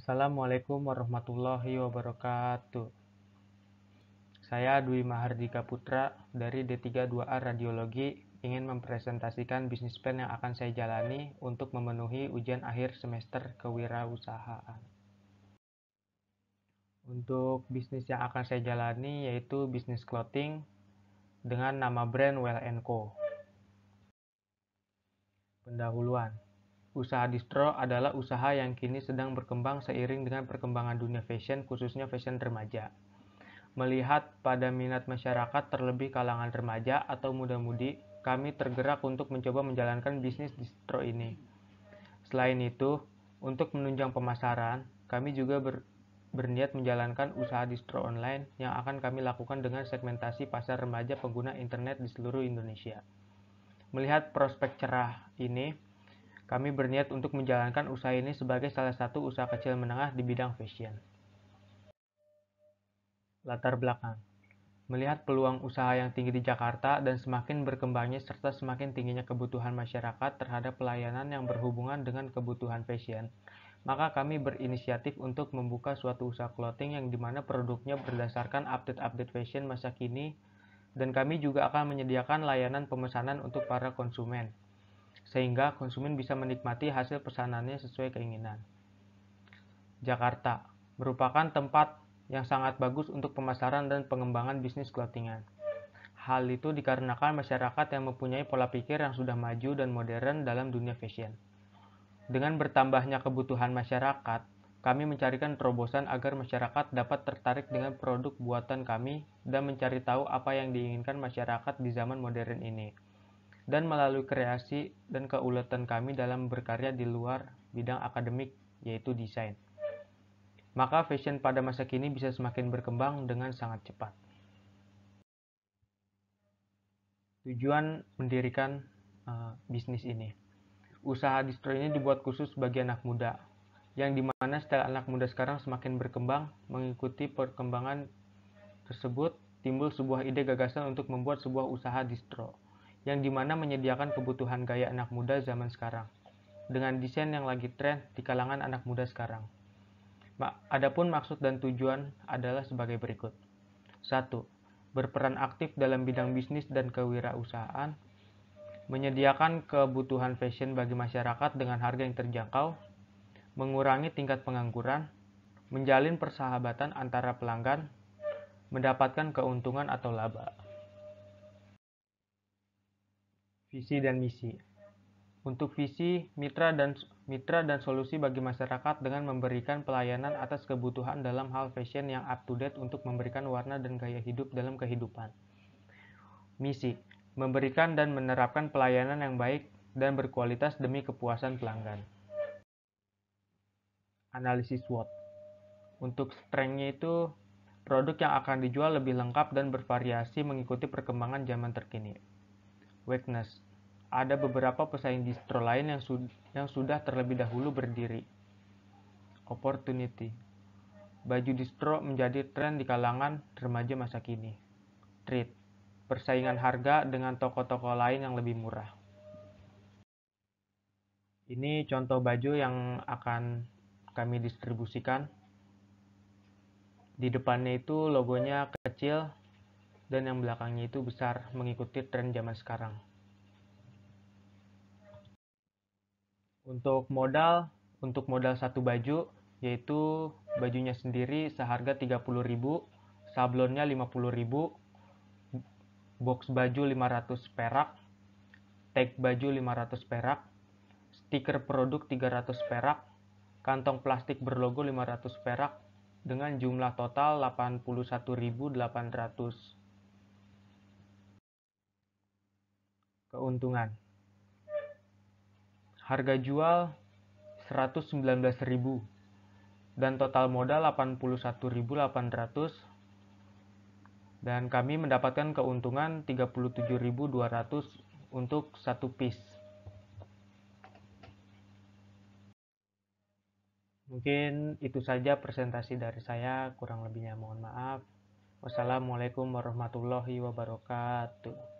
Assalamualaikum warahmatullahi wabarakatuh. Saya Dwi Mahardika Putra dari D32A Radiologi ingin mempresentasikan bisnis plan yang akan saya jalani untuk memenuhi ujian akhir semester kewirausahaan. Untuk bisnis yang akan saya jalani yaitu bisnis clothing dengan nama brand Well Co. Pendahuluan Usaha distro adalah usaha yang kini sedang berkembang seiring dengan perkembangan dunia fashion, khususnya fashion remaja. Melihat pada minat masyarakat terlebih kalangan remaja atau muda-mudi, kami tergerak untuk mencoba menjalankan bisnis distro ini. Selain itu, untuk menunjang pemasaran, kami juga ber, berniat menjalankan usaha distro online yang akan kami lakukan dengan segmentasi pasar remaja pengguna internet di seluruh Indonesia. Melihat prospek cerah ini, kami berniat untuk menjalankan usaha ini sebagai salah satu usaha kecil menengah di bidang fashion. Latar belakang Melihat peluang usaha yang tinggi di Jakarta dan semakin berkembangnya serta semakin tingginya kebutuhan masyarakat terhadap pelayanan yang berhubungan dengan kebutuhan fashion, maka kami berinisiatif untuk membuka suatu usaha clothing yang dimana produknya berdasarkan update-update fashion masa kini dan kami juga akan menyediakan layanan pemesanan untuk para konsumen sehingga konsumen bisa menikmati hasil pesanannya sesuai keinginan. Jakarta merupakan tempat yang sangat bagus untuk pemasaran dan pengembangan bisnis clothingan. Hal itu dikarenakan masyarakat yang mempunyai pola pikir yang sudah maju dan modern dalam dunia fashion. Dengan bertambahnya kebutuhan masyarakat, kami mencarikan terobosan agar masyarakat dapat tertarik dengan produk buatan kami dan mencari tahu apa yang diinginkan masyarakat di zaman modern ini dan melalui kreasi dan keuletan kami dalam berkarya di luar bidang akademik yaitu desain. Maka fashion pada masa kini bisa semakin berkembang dengan sangat cepat. Tujuan mendirikan uh, bisnis ini. Usaha distro ini dibuat khusus bagi anak muda, yang dimana setelah anak muda sekarang semakin berkembang, mengikuti perkembangan tersebut, timbul sebuah ide gagasan untuk membuat sebuah usaha distro yang dimana menyediakan kebutuhan gaya anak muda zaman sekarang, dengan desain yang lagi tren di kalangan anak muda sekarang. Adapun maksud dan tujuan adalah sebagai berikut. 1. Berperan aktif dalam bidang bisnis dan kewirausahaan, menyediakan kebutuhan fashion bagi masyarakat dengan harga yang terjangkau, mengurangi tingkat pengangguran, menjalin persahabatan antara pelanggan, mendapatkan keuntungan atau laba visi dan misi. Untuk visi, mitra dan mitra dan solusi bagi masyarakat dengan memberikan pelayanan atas kebutuhan dalam hal fashion yang up to date untuk memberikan warna dan gaya hidup dalam kehidupan. Misi, memberikan dan menerapkan pelayanan yang baik dan berkualitas demi kepuasan pelanggan. Analisis SWOT. Untuk strength-nya itu produk yang akan dijual lebih lengkap dan bervariasi mengikuti perkembangan zaman terkini. Weakness. Ada beberapa pesaing distro lain yang, su yang sudah terlebih dahulu berdiri. Opportunity. Baju distro menjadi tren di kalangan remaja masa kini. Treat. Persaingan harga dengan toko-toko lain yang lebih murah. Ini contoh baju yang akan kami distribusikan. Di depannya itu logonya kecil, dan yang belakangnya itu besar mengikuti tren zaman sekarang. Untuk modal, untuk modal satu baju yaitu bajunya sendiri seharga 30.000, sablonnya 50.000, box baju 500 perak, tag baju 500 perak, stiker produk 300 perak, kantong plastik berlogo 500 perak dengan jumlah total 81.800 Keuntungan. Harga jual 119.000 dan total modal 81.800 dan kami mendapatkan keuntungan 37.200 untuk satu piece. Mungkin itu saja presentasi dari saya, kurang lebihnya mohon maaf. Wassalamualaikum warahmatullahi wabarakatuh.